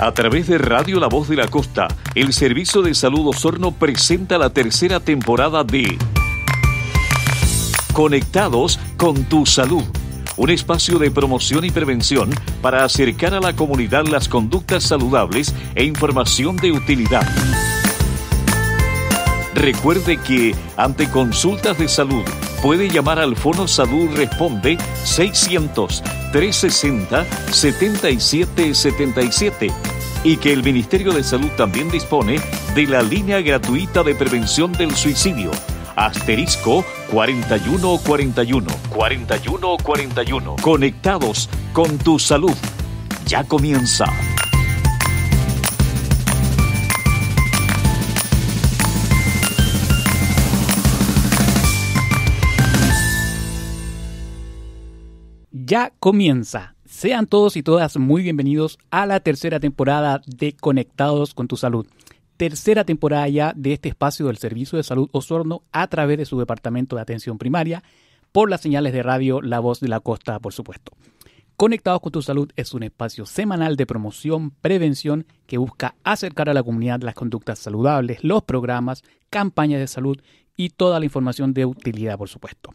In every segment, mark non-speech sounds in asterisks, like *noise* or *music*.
A través de Radio La Voz de la Costa, el Servicio de Salud Osorno presenta la tercera temporada de Conectados con tu Salud, un espacio de promoción y prevención para acercar a la comunidad las conductas saludables e información de utilidad. Recuerde que ante consultas de salud puede llamar al Fono Salud Responde 600 360 7777 y que el Ministerio de Salud también dispone de la línea gratuita de prevención del suicidio, asterisco 4141 4141. Conectados con tu salud. Ya comienza. Ya comienza sean todos y todas muy bienvenidos a la tercera temporada de Conectados con tu Salud. Tercera temporada ya de este espacio del Servicio de Salud Osorno a través de su departamento de atención primaria por las señales de radio La Voz de la Costa, por supuesto. Conectados con tu Salud es un espacio semanal de promoción, prevención que busca acercar a la comunidad las conductas saludables, los programas, campañas de salud y toda la información de utilidad, por supuesto.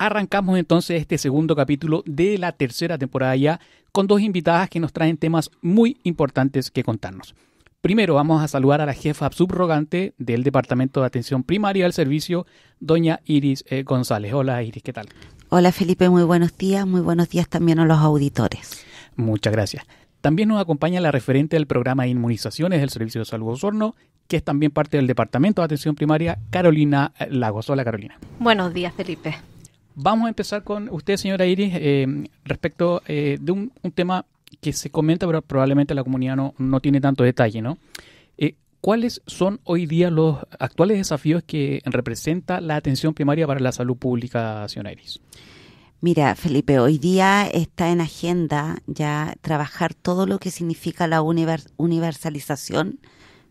Arrancamos entonces este segundo capítulo de la tercera temporada ya con dos invitadas que nos traen temas muy importantes que contarnos. Primero vamos a saludar a la jefa subrogante del Departamento de Atención Primaria del Servicio, doña Iris eh, González. Hola Iris, ¿qué tal? Hola Felipe, muy buenos días, muy buenos días también a los auditores. Muchas gracias. También nos acompaña la referente del programa de inmunizaciones del Servicio de Salud Osorno, que es también parte del Departamento de Atención Primaria, Carolina eh, Lagos. Hola Carolina. Buenos días Felipe. Vamos a empezar con usted, señora Iris, eh, respecto eh, de un, tema que se comenta, pero probablemente la comunidad no, no tiene tanto detalle, ¿no? Eh, ¿Cuáles son hoy día los actuales desafíos que representa la atención primaria para la salud pública, señora Iris? Mira, Felipe, hoy día está en agenda ya trabajar todo lo que significa la universalización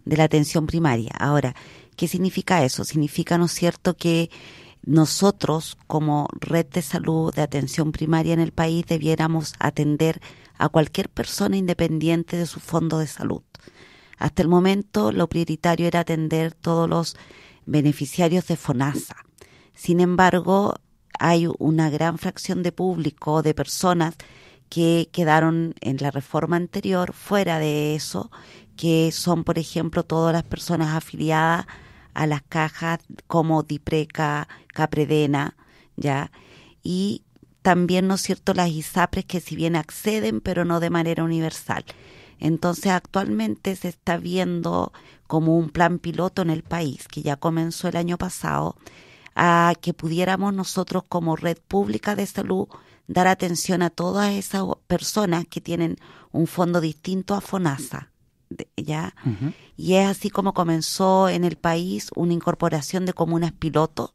de la atención primaria. Ahora, ¿qué significa eso? Significa, ¿no es cierto?, que nosotros como red de salud de atención primaria en el país debiéramos atender a cualquier persona independiente de su fondo de salud. Hasta el momento lo prioritario era atender todos los beneficiarios de FONASA. Sin embargo, hay una gran fracción de público, de personas que quedaron en la reforma anterior fuera de eso, que son, por ejemplo, todas las personas afiliadas a las cajas como Dipreca, Capredena, ¿ya? Y también, ¿no es cierto?, las ISAPRES que si bien acceden, pero no de manera universal. Entonces, actualmente se está viendo como un plan piloto en el país, que ya comenzó el año pasado, a que pudiéramos nosotros como red pública de salud dar atención a todas esas personas que tienen un fondo distinto a FONASA. ¿ya? Y es así como comenzó en el país una incorporación de comunas piloto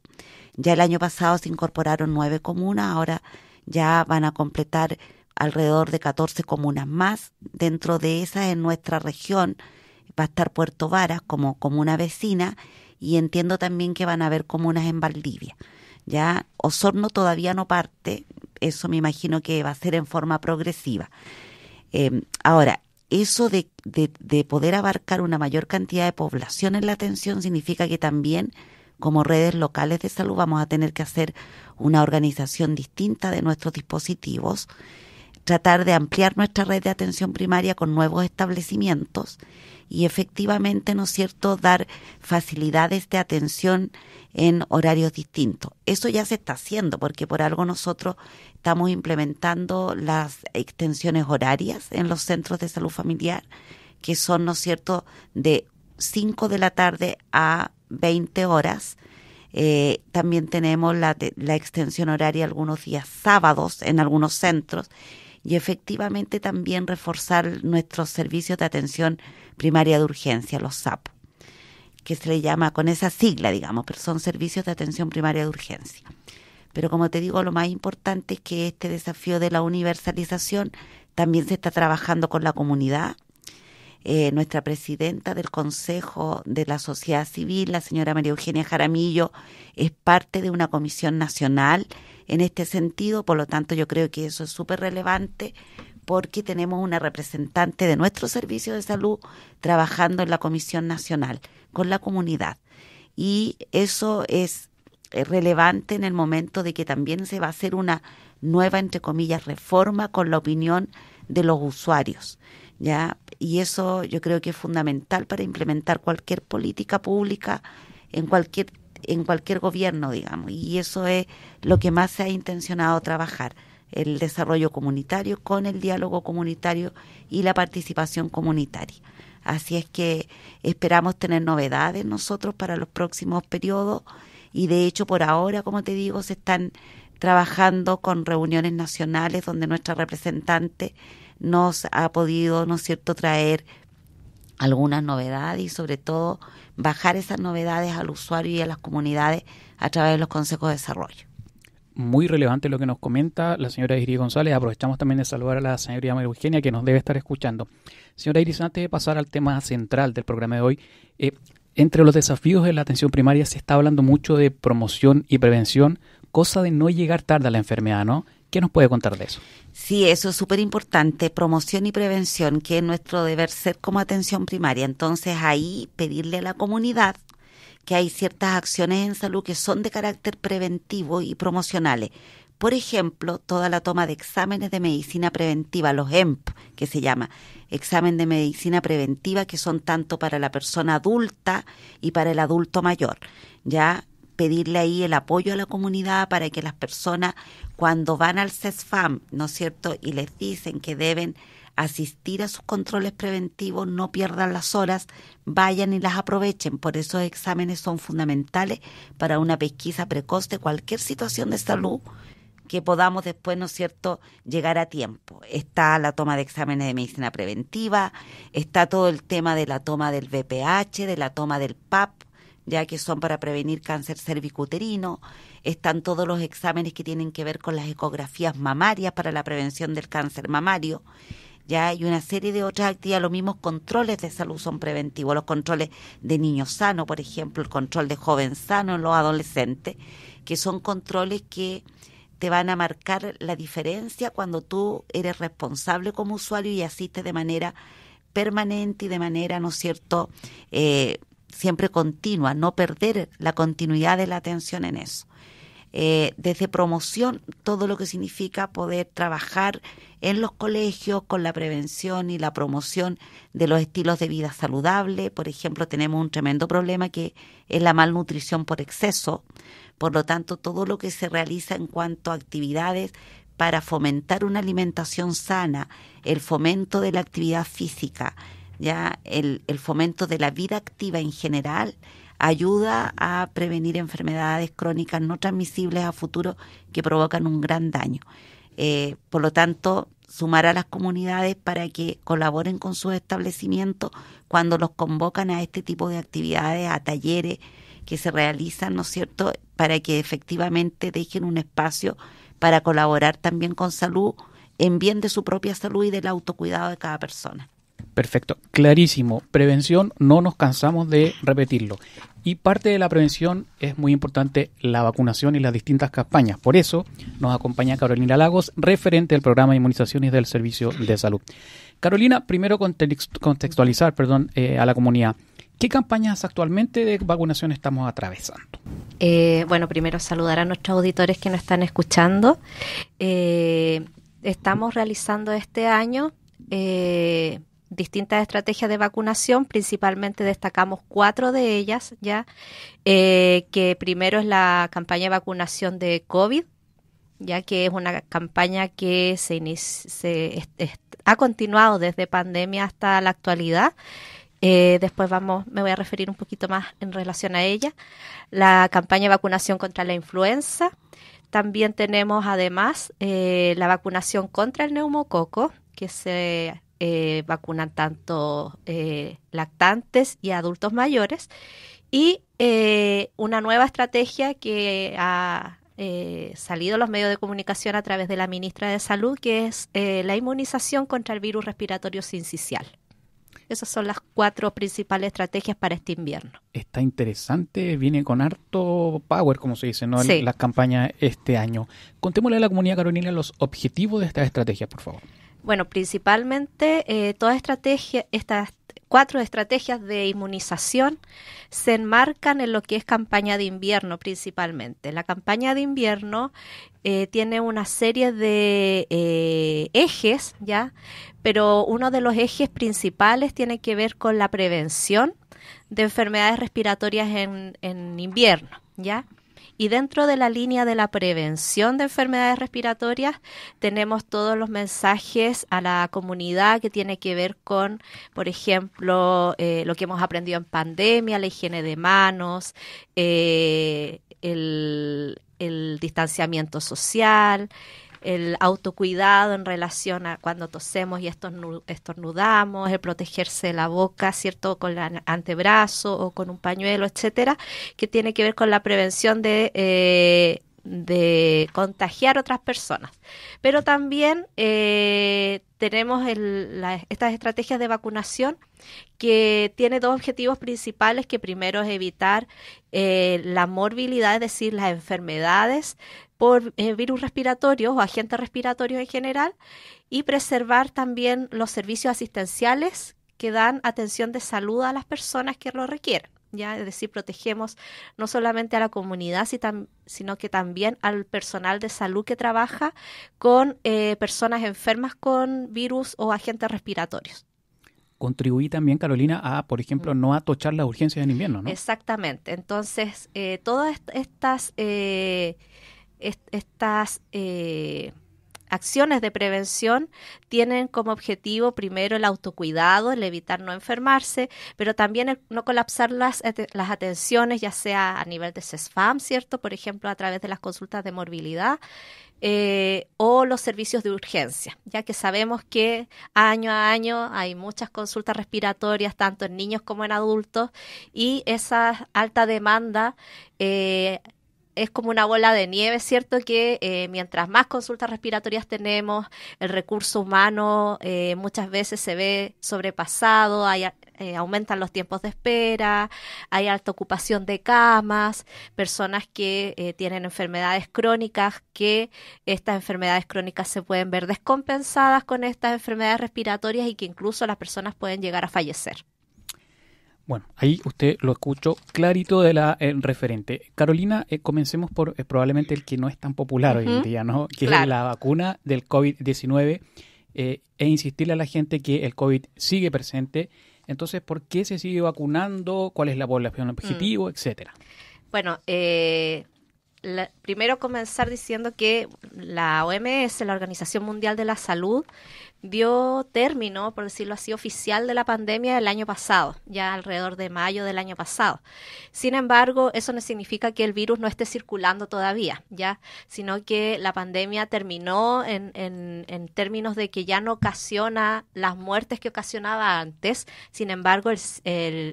ya el año pasado se incorporaron nueve comunas, ahora ya van a completar alrededor de 14 comunas más. Dentro de esas, en nuestra región, va a estar Puerto Varas como comuna vecina y entiendo también que van a haber comunas en Valdivia. Ya Osorno todavía no parte, eso me imagino que va a ser en forma progresiva. Eh, ahora, eso de, de poder abarcar una mayor cantidad de población en la atención significa que también como redes locales de salud vamos a tener que hacer una organización distinta de nuestros dispositivos, tratar de ampliar nuestra red de atención primaria con nuevos establecimientos y efectivamente, ¿no es cierto?, dar facilidades de atención en horarios distintos. Eso ya se está haciendo porque por algo nosotros estamos implementando las extensiones horarias en los centros de salud familiar, que son, ¿no es cierto?, de 5 de la tarde a 20 horas. Eh, también tenemos la, la, extensión horaria algunos días sábados en algunos centros y efectivamente también reforzar nuestros servicios de atención primaria de urgencia, los SAP, que se le llama con esa sigla, digamos, pero son servicios de atención primaria de urgencia. Pero como te digo, lo más importante es que este desafío de la universalización también se está trabajando con la comunidad eh, nuestra presidenta del Consejo de la Sociedad Civil, la señora María Eugenia Jaramillo, es parte de una comisión nacional en este sentido, por lo tanto yo creo que eso es súper relevante porque tenemos una representante de nuestro servicio de salud trabajando en la Comisión Nacional con la comunidad. Y eso es eh, relevante en el momento de que también se va a hacer una nueva, entre comillas, reforma con la opinión de los usuarios. ¿ya? Y eso yo creo que es fundamental para implementar cualquier política pública en cualquier en cualquier gobierno, digamos, y eso es lo que más se ha intencionado trabajar, el desarrollo comunitario con el diálogo comunitario y la participación comunitaria. Así es que esperamos tener novedades nosotros para los próximos periodos y de hecho por ahora, como te digo, se están trabajando con reuniones nacionales donde nuestra representante nos ha podido, ¿no es cierto?, traer algunas novedades y sobre todo bajar esas novedades al usuario y a las comunidades a través de los consejos de desarrollo. Muy relevante lo que nos comenta la señora Iris González. Aprovechamos también de saludar a la señora María Eugenia que nos debe estar escuchando. Señora Iris, antes de pasar al tema central del programa de hoy, eh, entre los desafíos de la atención primaria se está hablando mucho de promoción y prevención, cosa de no llegar tarde a la enfermedad, ¿no? ¿Qué nos puede contar de eso? Sí, eso es súper importante, promoción y prevención, que es nuestro deber ser como atención primaria. Entonces ahí pedirle a la comunidad que hay ciertas acciones en salud que son de carácter preventivo y promocionales. Por ejemplo, toda la toma de exámenes de medicina preventiva, los EMP, que se llama, examen de medicina preventiva, que son tanto para la persona adulta y para el adulto mayor. Ya pedirle ahí el apoyo a la comunidad para que las personas cuando van al CESFAM, ¿no es cierto?, y les dicen que deben asistir a sus controles preventivos, no pierdan las horas, vayan y las aprovechen. Por esos exámenes son fundamentales para una pesquisa precoz de cualquier situación de salud que podamos después, ¿no es cierto?, llegar a tiempo. Está la toma de exámenes de medicina preventiva, está todo el tema de la toma del VPH, de la toma del PAP, ya que son para prevenir cáncer cervicuterino, están todos los exámenes que tienen que ver con las ecografías mamarias para la prevención del cáncer mamario. Ya hay una serie de otras actividades, los mismos controles de salud son preventivos, los controles de niños sano, por ejemplo, el control de joven sano en los adolescentes, que son controles que te van a marcar la diferencia cuando tú eres responsable como usuario y asistes de manera permanente y de manera, ¿no es cierto?, eh, siempre continua, no perder la continuidad de la atención en eso. Eh, desde promoción, todo lo que significa poder trabajar en los colegios con la prevención y la promoción de los estilos de vida saludable. Por ejemplo, tenemos un tremendo problema que es la malnutrición por exceso. Por lo tanto, todo lo que se realiza en cuanto a actividades para fomentar una alimentación sana, el fomento de la actividad física, ya el, el fomento de la vida activa en general, ayuda a prevenir enfermedades crónicas no transmisibles a futuro que provocan un gran daño. Eh, por lo tanto, sumar a las comunidades para que colaboren con sus establecimientos cuando los convocan a este tipo de actividades, a talleres que se realizan, ¿no es cierto?, para que efectivamente dejen un espacio para colaborar también con salud en bien de su propia salud y del autocuidado de cada persona. Perfecto, clarísimo. Prevención, no nos cansamos de repetirlo. Y parte de la prevención es muy importante la vacunación y las distintas campañas. Por eso nos acompaña Carolina Lagos, referente del programa de inmunizaciones del Servicio de Salud. Carolina, primero contextualizar perdón, eh, a la comunidad. ¿Qué campañas actualmente de vacunación estamos atravesando? Eh, bueno, primero saludar a nuestros auditores que nos están escuchando. Eh, estamos realizando este año distintas estrategias de vacunación, principalmente destacamos cuatro de ellas ya, eh, que primero es la campaña de vacunación de COVID, ya que es una campaña que se, ha continuado desde pandemia hasta la actualidad. Eh, después vamos, me voy a referir un poquito más en relación a ella. La campaña de vacunación contra la influenza. También tenemos además eh, la vacunación contra el neumococo, que se eh, vacunan tanto eh, lactantes y adultos mayores. Y eh, una nueva estrategia que ha salido los medios de comunicación a través de la ministra de Salud, que es la inmunización contra el virus respiratorio sincicial. Esas son las cuatro principales estrategias para este invierno. Está interesante, viene con harto power, como se dice, ¿no? en Las campañas este año. Contémosle a la comunidad carolina los objetivos de estas estrategias, por favor. Bueno, principalmente eh, toda estrategia, estas cuatro estrategias de inmunización se enmarcan en lo que es campaña de invierno principalmente. La campaña de invierno eh, tiene una serie de eh, ejes, ¿ya? Pero uno de los ejes principales tiene que ver con la prevención de enfermedades respiratorias en, en invierno, ¿ya? Y dentro de la línea de la prevención de enfermedades respiratorias, tenemos todos los mensajes a la comunidad que tiene que ver con, por ejemplo, eh, lo que hemos aprendido en pandemia, la higiene de manos, eh, el distanciamiento social, el autocuidado en relación a cuando tosemos y estornudamos, el protegerse la boca, ¿cierto? Con el antebrazo o con un pañuelo, etcétera, que tiene que ver con la prevención de, contagiar eh, de contagiar otras personas. Pero también eh, tenemos estas estrategias de vacunación que tiene dos objetivos principales, que primero es evitar eh, la morbilidad, es decir, las enfermedades por eh, virus respiratorios o agentes respiratorios en general y preservar también los servicios asistenciales que dan atención de salud a las personas que lo requieren. ¿ya? Es decir, protegemos no solamente a la comunidad, sino que también al personal de salud que trabaja con eh, personas enfermas con virus o agentes respiratorios contribuí también, Carolina, a, por ejemplo, mm. no atochar las urgencias en invierno, ¿no? Exactamente. Entonces, eh, todas estas estas eh, acciones de prevención tienen como objetivo primero el autocuidado, el evitar no enfermarse, pero también el no colapsar las, las, atenciones, ya sea a nivel de CESFAM, ¿cierto? Por ejemplo, a través de las consultas de morbilidad. Eh, o los servicios de urgencia, ya que sabemos que año a año hay muchas consultas respiratorias, tanto en niños como en adultos, y esa alta demanda eh, es como una bola de nieve, ¿cierto? Que eh, mientras más consultas respiratorias tenemos, el recurso humano eh, muchas veces se ve sobrepasado, hay, eh, aumentan los tiempos de espera, hay alta ocupación de camas, personas que tienen enfermedades crónicas, que estas enfermedades crónicas se pueden ver descompensadas con estas enfermedades respiratorias y que incluso las personas pueden llegar a fallecer. Bueno, ahí usted lo escuchó clarito de la eh, referente. Carolina, eh, comencemos por eh, probablemente el que no es tan popular hoy en día, ¿no? Que es la vacuna del COVID-19 e insistirle a la gente que el COVID sigue presente. Entonces, ¿por qué se sigue vacunando? ¿Cuál es la población objetivo? Mm. Etcétera. Bueno, primero comenzar diciendo que la OMS, la Organización Mundial de la Salud, dio término, por decirlo así, oficial de la pandemia el año pasado, ya alrededor de mayo del año pasado. Sin embargo, eso no significa que el virus no esté circulando todavía, ya, sino que la pandemia terminó en, en, en términos de que ya no ocasiona las muertes que ocasionaba antes. Sin embargo, el,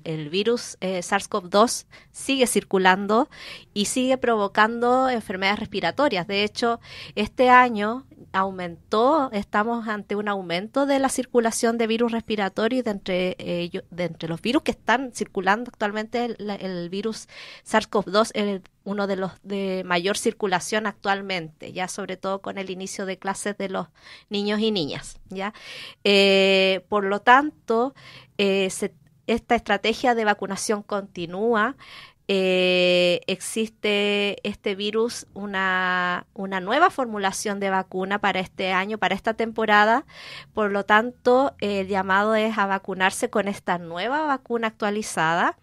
el, virus eh, SARS-CoV-2 sigue circulando y sigue provocando enfermedades respiratorias. De hecho, este año aumentó, estamos ante un aumento de la circulación de virus respiratorios de entre, ellos, eh, de entre los virus que están circulando actualmente, el, virus SARS-CoV-2 es uno de los de mayor circulación actualmente, ya sobre todo con el inicio de clases de los niños y niñas. ¿ya? Eh, por lo tanto, eh, esta estrategia de vacunación continúa. Eh, existe este virus una, una nueva formulación de vacuna para este año, para esta temporada. Por lo tanto, el llamado es a vacunarse con esta nueva vacuna actualizada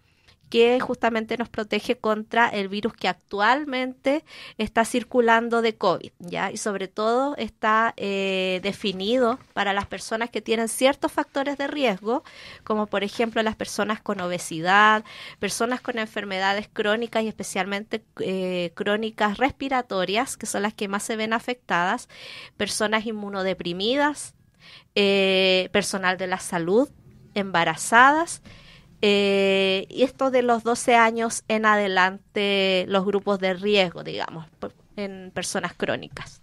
que justamente nos protege contra el virus que actualmente está circulando de COVID, ¿ya? Y sobre todo está eh, definido para las personas que tienen ciertos factores de riesgo, como por ejemplo las personas con obesidad, personas con enfermedades crónicas y especialmente eh, crónicas respiratorias, que son las que más se ven afectadas, personas inmunodeprimidas, eh, personal de la salud, embarazadas eh, y esto de los 12 años en adelante, los grupos de riesgo, digamos, pues, en personas crónicas.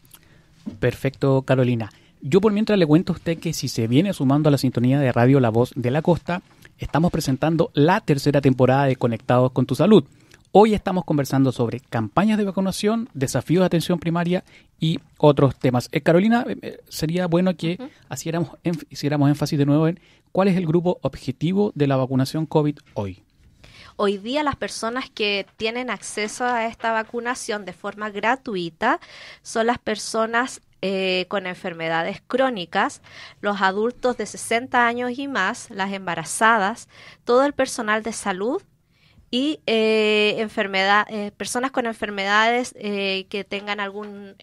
Perfecto, Carolina. Yo por mientras le cuento a usted que si se viene sumando a la sintonía de Radio La Voz de la Costa, estamos presentando la tercera temporada de Conectados con tu Salud Hoy estamos conversando sobre campañas de vacunación, desafíos de atención primaria y otros temas. Eh, Carolina, eh, eh, sería bueno que hiciéramos, énfasis de nuevo en cuál es el grupo objetivo de la vacunación COVID hoy. Hoy día las personas que tienen acceso a esta vacunación de forma gratuita son las personas con enfermedades crónicas, los adultos de 60 años y más, las embarazadas, todo el personal de salud y eh, eh, personas con enfermedades eh, que tengan algún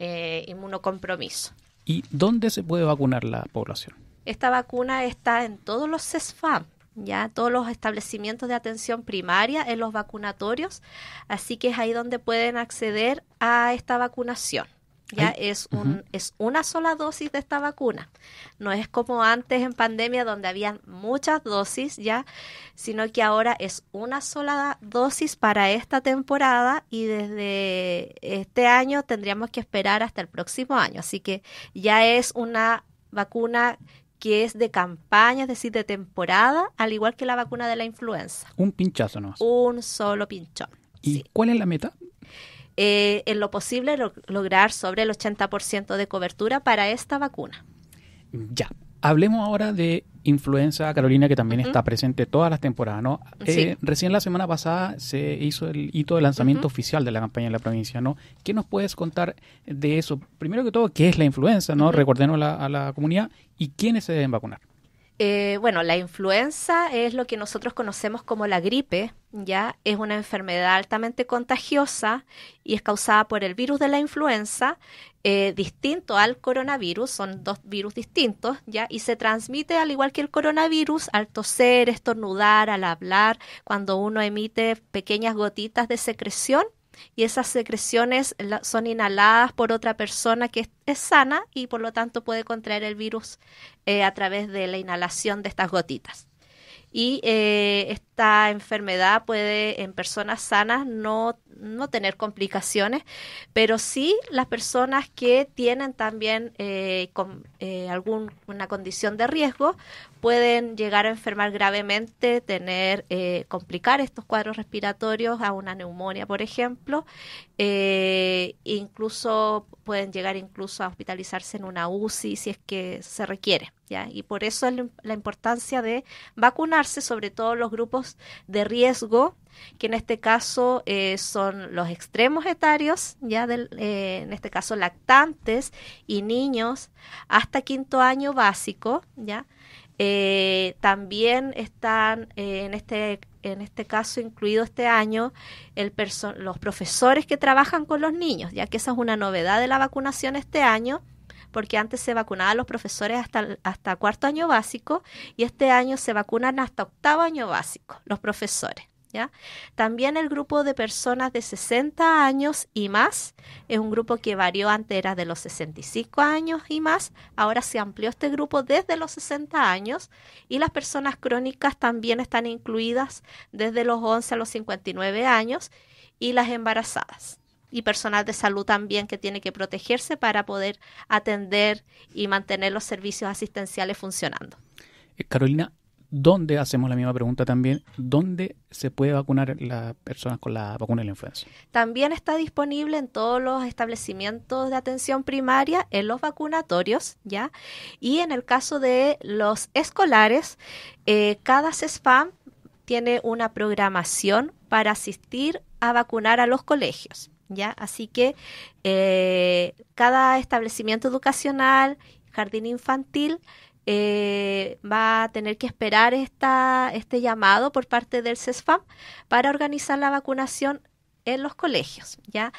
inmunocompromiso. ¿Y dónde se puede vacunar la población? Esta vacuna está en todos los CESFAM, ya todos los establecimientos de atención primaria, en los vacunatorios, así que es ahí donde pueden acceder a esta vacunación. Ya es, un, es una sola dosis de esta vacuna. No es como antes en pandemia donde habían muchas dosis, ya, sino que ahora es una sola dosis para esta temporada y desde este año tendríamos que esperar hasta el próximo año. Así que ya es una vacuna que es de campaña, es decir, de temporada, al igual que la vacuna de la influenza. Un pinchazo no Un solo pinchón. ¿Y cuál es la meta? Eh, en lo posible lograr sobre el 80% de cobertura para esta vacuna. Ya, hablemos ahora de influenza, Carolina, que también está presente todas las temporadas, ¿no? Eh, recién la semana pasada se hizo el hito de lanzamiento oficial de la campaña en la provincia, ¿no? ¿Qué nos puedes contar de eso? Primero que todo, ¿qué es la influenza, no? Recordemos a la comunidad y quiénes se deben vacunar. Eh, bueno, la influenza es lo que nosotros conocemos como la gripe, ¿ya? Es una enfermedad altamente contagiosa y es causada por el virus de la influenza, eh, distinto al coronavirus, son dos virus distintos, ¿ya? Y se transmite al igual que el coronavirus al toser, estornudar, al hablar, cuando uno emite pequeñas gotitas de secreción y esas secreciones son inhaladas por otra persona que es sana y por lo tanto puede contraer el virus eh, a través de la inhalación de estas gotitas y eh, esta enfermedad puede en personas sanas no, no, tener complicaciones, pero sí las personas que tienen también eh, con, eh, alguna condición de riesgo pueden llegar a enfermar gravemente, tener, eh, complicar estos cuadros respiratorios a una neumonía, por ejemplo, eh, incluso pueden llegar incluso a hospitalizarse en una UCI si es que se requiere. ¿ya? Y por eso es la importancia de vacunarse, sobre todo los grupos de riesgo, que en este caso eh, son los extremos etarios, ya en este caso lactantes y niños hasta quinto año básico, ya eh, también están eh, en este en este caso incluido este año el los profesores que trabajan con los niños, ya que esa es una novedad de la vacunación este año, porque antes se vacunaban los profesores hasta, hasta cuarto año básico y este año se vacunan hasta octavo año básico los profesores. También el grupo de personas de 60 años y más es un grupo que varió antes era de los 65 años y más, ahora se amplió este grupo desde los 60 años y las personas crónicas también están incluidas desde los 11 a los 59 años y las embarazadas y personal de salud también que tiene que protegerse para poder atender y mantener los servicios asistenciales funcionando. Eh, Carolina, ¿Dónde hacemos la misma pregunta también? ¿Dónde se puede vacunar las personas con la vacuna de la influenza? También está disponible en todos los establecimientos de atención primaria, en los vacunatorios, ¿ya? Y en el caso de los escolares, eh, cada CESFAM tiene una programación para asistir a vacunar a los colegios, ¿ya? Así que eh, cada establecimiento educacional, jardín infantil, eh, va a tener que esperar este llamado por parte del CESFAM para organizar la vacunación en los colegios. ¿ya?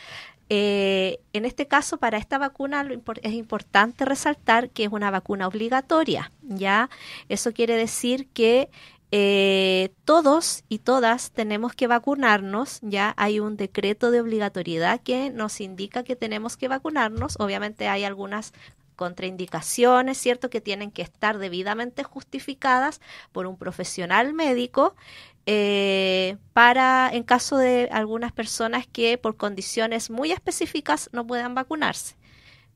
Eh, en este caso, para esta vacuna es importante resaltar que es una vacuna obligatoria. ¿ya? Eso quiere decir que eh, todos y todas tenemos que vacunarnos, ya hay un decreto de obligatoriedad que nos indica que tenemos que vacunarnos, obviamente hay algunas contraindicaciones, ¿cierto?, que tienen que estar debidamente justificadas por un profesional médico eh, para, en caso de algunas personas que por condiciones muy específicas no puedan vacunarse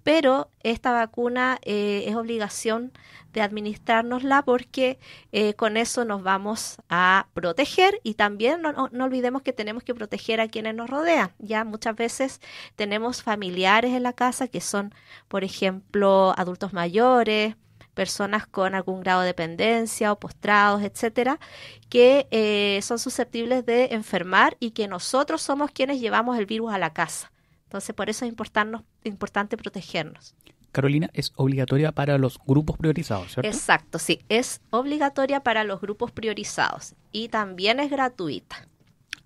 pero esta vacuna eh, es obligación de administrárnosla porque eh, con eso nos vamos a proteger y también no, olvidemos que tenemos que proteger a quienes nos rodean. Ya muchas veces tenemos familiares en la casa que son, por ejemplo, adultos mayores personas con algún grado de dependencia o postrados, etcétera, que eh, son susceptibles de enfermar y que nosotros somos quienes llevamos el virus a la casa. Entonces, por eso es importante protegernos. Carolina, es obligatoria para los grupos priorizados, ¿cierto? Exacto, sí, es obligatoria para los grupos priorizados y también es gratuita.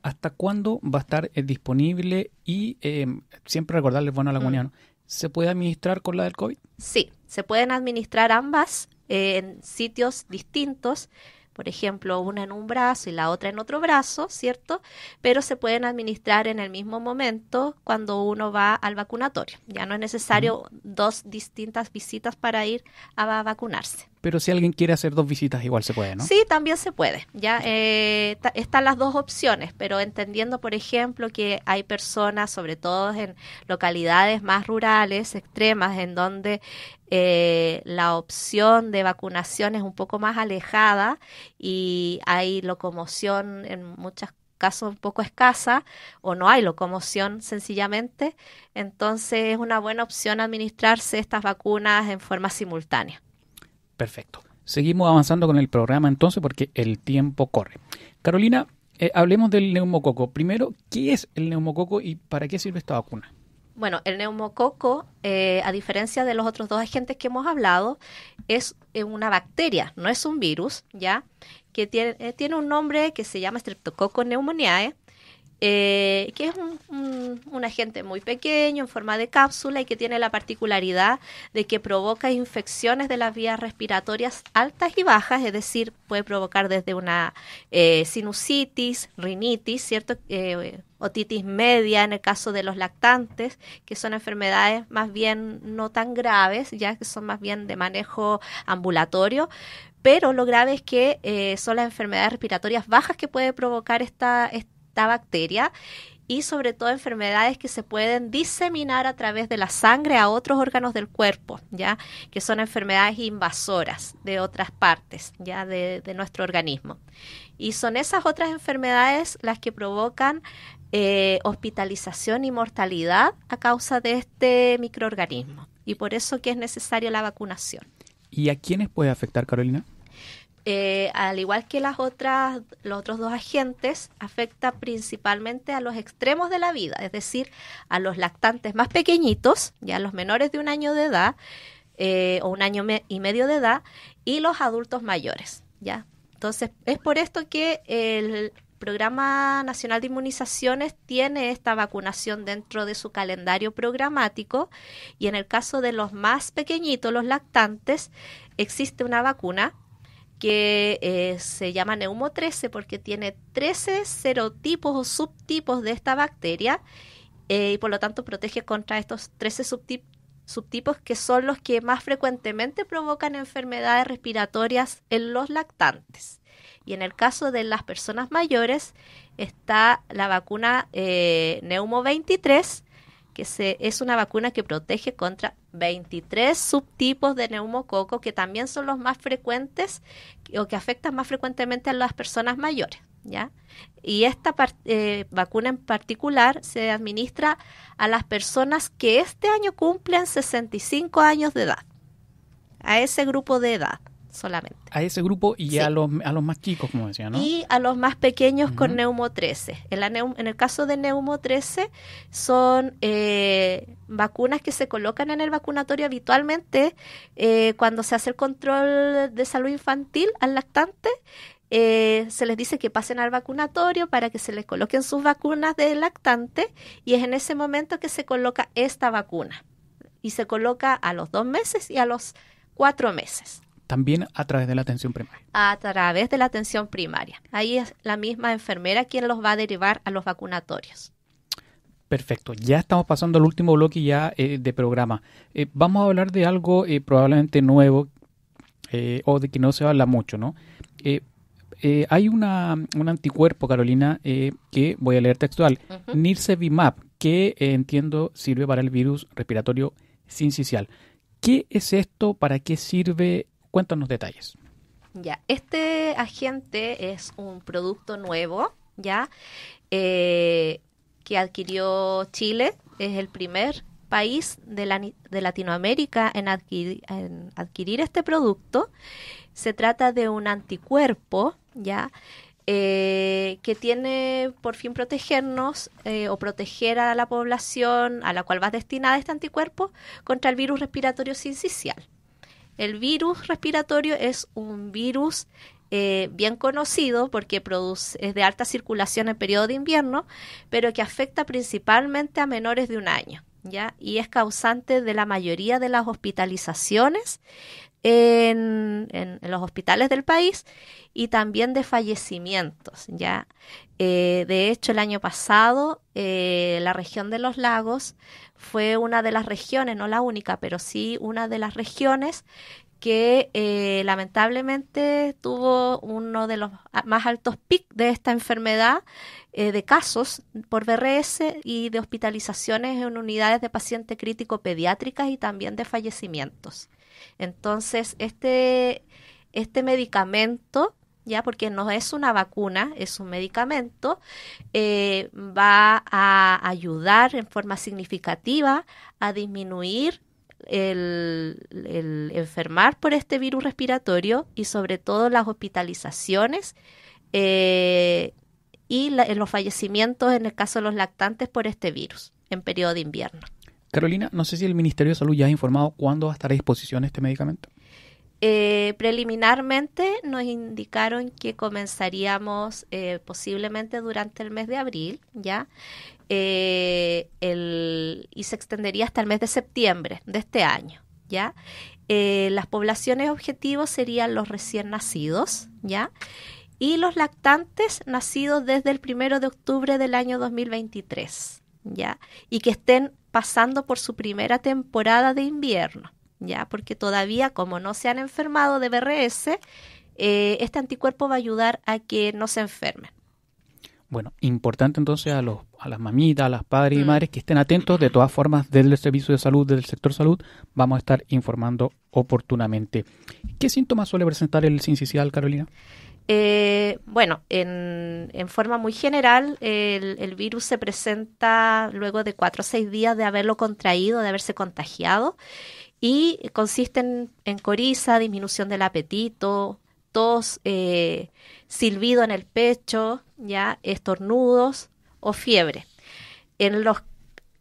¿Hasta cuándo va a estar eh, disponible? Y eh, siempre recordarles, bueno, a la mm. comunidad, ¿se puede administrar con la del COVID? Sí, se pueden administrar ambas eh, en sitios distintos por ejemplo, una en un brazo y la otra en otro brazo, ¿cierto? Pero se pueden administrar en el mismo momento cuando uno va al vacunatorio. Ya no es necesario dos distintas visitas para ir a vacunarse pero si alguien quiere hacer dos visitas igual se puede, ¿no? Sí, también se puede. Ya eh, están las dos opciones, pero entendiendo, por ejemplo, que hay personas, sobre todo en localidades más rurales, extremas, en donde eh, la opción de vacunación es un poco más alejada y hay locomoción en muchos casos, un poco escasa o no hay locomoción sencillamente, entonces es una buena opción administrarse estas vacunas en forma simultánea. Perfecto. Seguimos avanzando con el programa entonces porque el tiempo corre. Carolina, eh, hablemos del neumococo. Primero, ¿qué es el neumococo y para qué sirve esta vacuna? Bueno, el neumococo, eh, a diferencia de los otros dos agentes que hemos hablado, es eh, una bacteria, no es un virus, ¿ya? Que tiene, tiene un nombre que se llama Streptococcus pneumoniae eh, que es un, agente muy pequeño en forma de cápsula y que tiene la particularidad de que provoca infecciones de las vías respiratorias altas y bajas, es decir, puede provocar desde una eh, sinusitis, rinitis, ¿cierto? Eh, otitis media en el caso de los lactantes, que son enfermedades más bien no tan graves, ya que son más bien de manejo ambulatorio, pero lo grave es que son las enfermedades respiratorias bajas que puede provocar esta, esta bacteria y sobre todo enfermedades que se pueden diseminar a través de la sangre a otros órganos del cuerpo, ya que son enfermedades invasoras de otras partes, ya de, nuestro organismo. Y son esas otras enfermedades las que provocan eh, hospitalización y mortalidad a causa de este microorganismo. Y por eso que es necesaria la vacunación. ¿Y a quiénes puede afectar, Carolina? Eh, al igual que las otras, los otros dos agentes, afecta principalmente a los extremos de la vida, es decir, a los lactantes más pequeñitos, ya los menores de un año de edad eh, o un año y medio de edad, y los adultos mayores. ¿ya? Entonces, es por esto que el Programa Nacional de Inmunizaciones tiene esta vacunación dentro de su calendario programático y en el caso de los más pequeñitos, los lactantes, existe una vacuna que eh, se llama neumo 13 porque tiene 13 serotipos o subtipos de esta bacteria eh, y por lo tanto protege contra estos 13 subtipos que son los que más frecuentemente provocan enfermedades respiratorias en los lactantes. Y en el caso de las personas mayores está la vacuna eh, Neumo 23, que es una vacuna que protege contra 23 subtipos de neumococo que también son los más frecuentes o que afectan más frecuentemente a las personas mayores. ¿ya? Y esta eh, vacuna en particular se administra a las personas que este año cumplen 65 años de edad, a ese grupo de edad solamente. A ese grupo y a, los, a los más chicos, como decía, ¿no? Y a los más pequeños con Neumo 13. En, el caso de Neumo 13, son eh, vacunas que se colocan en el vacunatorio habitualmente eh, cuando se hace el control de salud infantil al lactante. Eh, se les dice que pasen al vacunatorio para que se les coloquen sus vacunas de lactante y es en ese momento que se coloca esta vacuna. Y se coloca a los dos meses y a los cuatro meses también a través de la atención primaria. A través de la atención primaria. Ahí es la misma enfermera quien los va a derivar a los vacunatorios. Perfecto, ya estamos pasando al último bloque ya eh, de programa. Eh, vamos a hablar de algo eh, probablemente nuevo o de que no se habla mucho, ¿no? hay una, un anticuerpo, Carolina, que voy a leer textual, uh Nirsevimab, que entiendo sirve para el virus respiratorio sincicial. ¿Qué es esto? ¿Para qué sirve? cuéntanos detalles. Ya, este agente es un producto nuevo, ¿ya? Eh, que adquirió Chile, es el primer país de, Latinoamérica en, adquirir este producto. Se trata de un anticuerpo, ¿ya? Eh, que tiene por fin protegernos eh, o proteger a la población a la cual va destinada este anticuerpo contra el virus respiratorio sincicial. El virus respiratorio es un virus eh, bien conocido porque produce, es de alta circulación en periodo de invierno, pero que afecta principalmente a menores de un año. ¿Ya? y es causante de la mayoría de las hospitalizaciones, en, los hospitales del país y también de fallecimientos. ¿ya? Eh, de hecho, el año pasado eh, la región de los lagos fue una de las regiones, no la única, pero sí una de las regiones que eh, lamentablemente tuvo uno de los más altos pic de esta enfermedad de casos por BRS y de hospitalizaciones en unidades de paciente crítico pediátricas y también de fallecimientos. Entonces, este, este medicamento, ya porque no es una vacuna, es un medicamento, eh, va a ayudar en forma significativa a disminuir el, enfermar por este virus respiratorio y sobre todo las hospitalizaciones eh, y los fallecimientos en el caso de los lactantes por este virus en periodo de invierno. Carolina, no sé si el Ministerio de Salud ya ha informado cuándo va a estar a disposición este medicamento. Eh, preliminarmente nos indicaron que comenzaríamos eh, posiblemente durante el mes de abril, ¿ya? Eh, y se extendería hasta el mes de septiembre de este año, ¿ya? las poblaciones objetivos serían los recién nacidos, ¿ya? Y los lactantes nacidos desde el primero de octubre del año 2023, ¿ya? Y que estén pasando por su primera temporada de invierno, ¿ya? Porque todavía, como no se han enfermado de BRS, eh, este anticuerpo va a ayudar a que no se enfermen. Bueno, importante entonces a, los, a las mamitas, a las padres y mm. madres que estén atentos. De todas formas, desde el servicio de salud, desde el sector salud, vamos a estar informando oportunamente. ¿Qué síntomas suele presentar el sincicial, Carolina? Eh, bueno, en, forma muy general, el, virus se presenta luego de cuatro o seis días de haberlo contraído, de haberse contagiado, y consiste en, coriza, disminución del apetito, tos, eh, silbido en el pecho, ya estornudos o fiebre. En los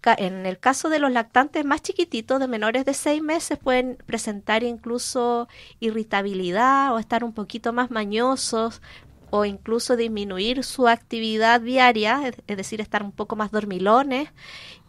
en el caso de los lactantes más chiquititos, de menores de seis meses, pueden presentar incluso irritabilidad o estar un poquito más mañosos o incluso disminuir su actividad diaria, es decir, estar un poco más dormilones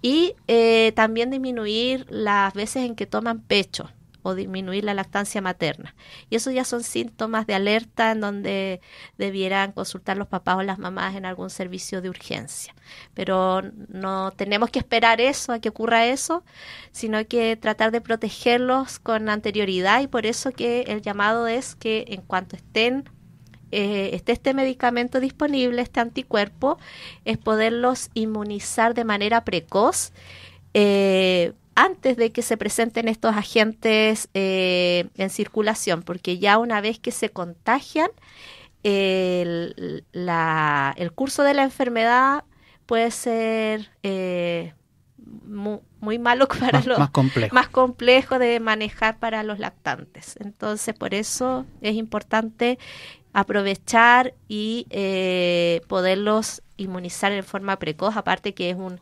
y eh, también disminuir las veces en que toman pecho o disminuir la lactancia materna. Y esos ya son síntomas de alerta en donde debieran consultar los papás o las mamás en algún servicio de urgencia. Pero no tenemos que esperar eso, a que ocurra eso, sino que tratar de protegerlos con anterioridad y por eso que el llamado es que en cuanto estén eh, esté este medicamento disponible, este anticuerpo, es poderlos inmunizar de manera precoz eh, antes de que se presenten estos agentes eh, en circulación, porque ya una vez que se contagian, el, curso de la enfermedad puede ser eh, muy, malo *laughs* para los más complejo. más complejo de manejar para los lactantes. Entonces, por eso es importante aprovechar y eh, poderlos inmunizar en forma precoz, aparte que es un,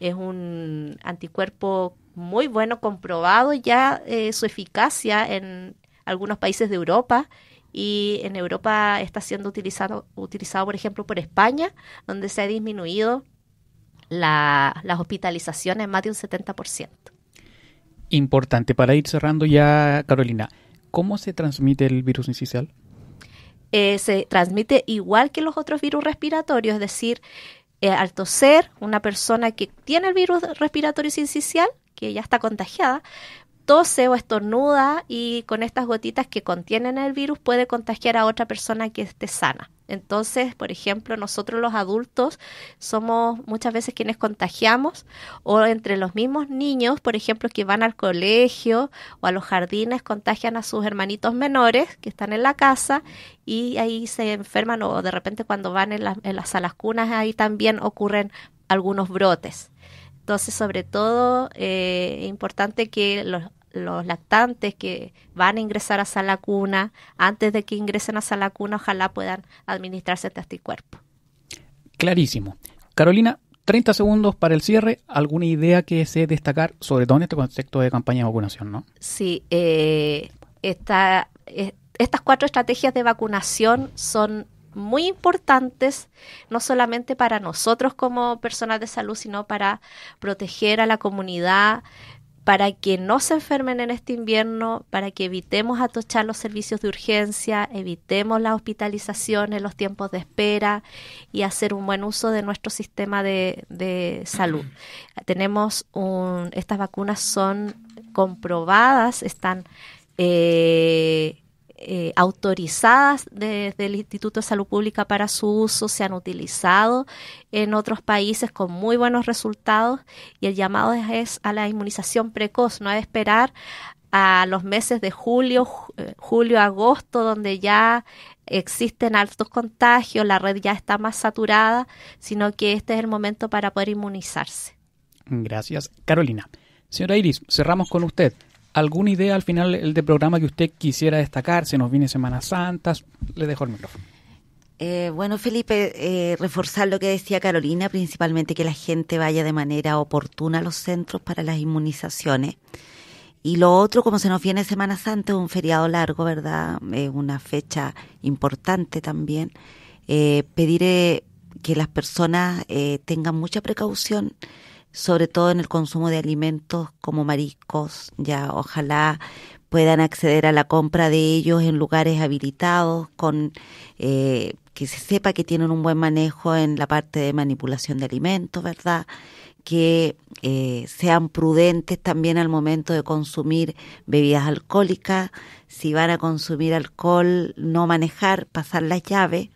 es un anticuerpo muy bueno, comprobado ya eh, su eficacia en algunos países de Europa y en Europa está siendo utilizado, utilizado por ejemplo, por España, donde se ha disminuido la, las hospitalizaciones en más de un 70%. Importante, para ir cerrando ya, Carolina, ¿cómo se transmite el virus incisional? Eh, se transmite igual que los otros virus respiratorios, es decir, eh, al toser, una persona que tiene el virus respiratorio sincicial ya está contagiada, tose o estornuda y con estas gotitas que contienen el virus puede contagiar a otra persona que esté sana. Entonces, por ejemplo, nosotros los adultos somos muchas veces quienes contagiamos o entre los mismos niños, por ejemplo, que van al colegio o a los jardines, contagian a sus hermanitos menores que están en la casa y ahí se enferman o de repente cuando van en, las cunas, ahí también ocurren algunos brotes. Entonces, sobre todo, eh, es importante que los, lactantes que van a ingresar a sala cuna, antes de que ingresen a sala cuna, ojalá puedan administrarse este anticuerpo. Clarísimo. Carolina, 30 segundos para el cierre. ¿Alguna idea que se destacar, sobre todo en este concepto de campaña de vacunación? ¿no? Sí, eh, eh estas cuatro estrategias de vacunación son muy importantes, no solamente para nosotros como personal de salud, sino para proteger a la comunidad, para que no se enfermen en este invierno, para que evitemos atochar los servicios de urgencia, evitemos las hospitalizaciones, los tiempos de espera y hacer un buen uso de nuestro sistema de, de salud. Tenemos un, estas vacunas son comprobadas, están eh, eh, autorizadas desde el Instituto de Salud Pública para su uso, se han utilizado en otros países con muy buenos resultados y el llamado es, es a la inmunización precoz, no a esperar a los meses de julio, eh, julio, agosto, donde ya existen altos contagios, la red ya está más saturada, sino que este es el momento para poder inmunizarse. Gracias, Carolina. Señora Iris, cerramos con usted alguna idea al final del programa que usted quisiera destacar, se nos viene Semana Santa, le dejo el micrófono. Eh, bueno, Felipe, eh, reforzar lo que decía Carolina, principalmente que la gente vaya de manera oportuna a los centros para las inmunizaciones. Y lo otro, como se nos viene Semana Santa, un feriado largo, ¿verdad? Es una fecha importante también. Eh, pediré que las personas tengan mucha precaución sobre todo en el consumo de alimentos como mariscos, ya ojalá puedan acceder a la compra de ellos en lugares habilitados, con eh, que se sepa que tienen un buen manejo en la parte de manipulación de alimentos, ¿verdad? que eh, sean prudentes también al momento de consumir bebidas alcohólicas, si van a consumir alcohol, no manejar, pasar las llaves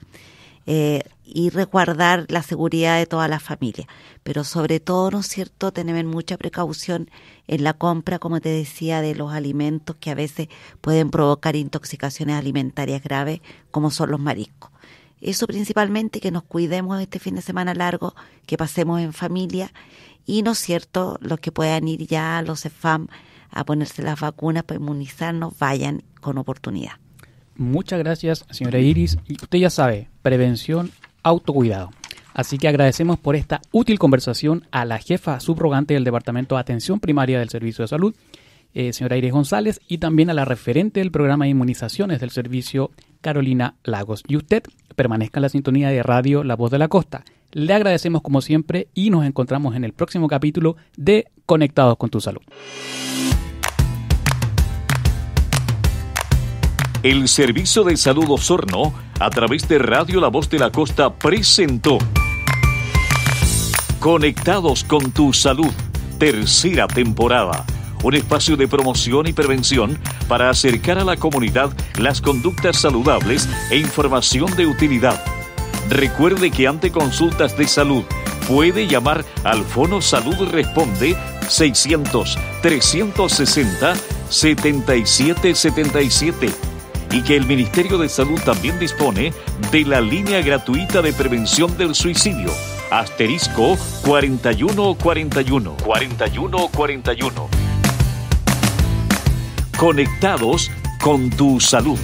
eh, y resguardar la seguridad de toda la familia. Pero sobre todo, ¿no es cierto?, tener mucha precaución en la compra, como te decía, de los alimentos que a veces pueden provocar intoxicaciones alimentarias graves, como son los mariscos. Eso principalmente, que nos cuidemos este fin de semana largo, que pasemos en familia y, ¿no es cierto?, los que puedan ir ya a los EFAM a ponerse las vacunas para inmunizarnos, vayan con oportunidad. Muchas gracias, señora Iris. Y usted ya sabe, prevención, autocuidado. Así que agradecemos por esta útil conversación a la jefa subrogante del Departamento de Atención Primaria del Servicio de Salud, eh, señora Iris González, y también a la referente del programa de inmunizaciones del servicio, Carolina Lagos. Y usted permanezca en la sintonía de Radio La Voz de la Costa. Le agradecemos como siempre y nos encontramos en el próximo capítulo de Conectados con tu Salud. El Servicio de Salud Osorno, a través de Radio La Voz de la Costa, presentó Conectados con tu Salud, tercera temporada. Un espacio de promoción y prevención para acercar a la comunidad las conductas saludables e información de utilidad. Recuerde que ante consultas de salud puede llamar al Fono Salud Responde 600 360 7777 y que el Ministerio de Salud también dispone de la línea gratuita de prevención del suicidio, asterisco 4141. 4141. Conectados con tu salud.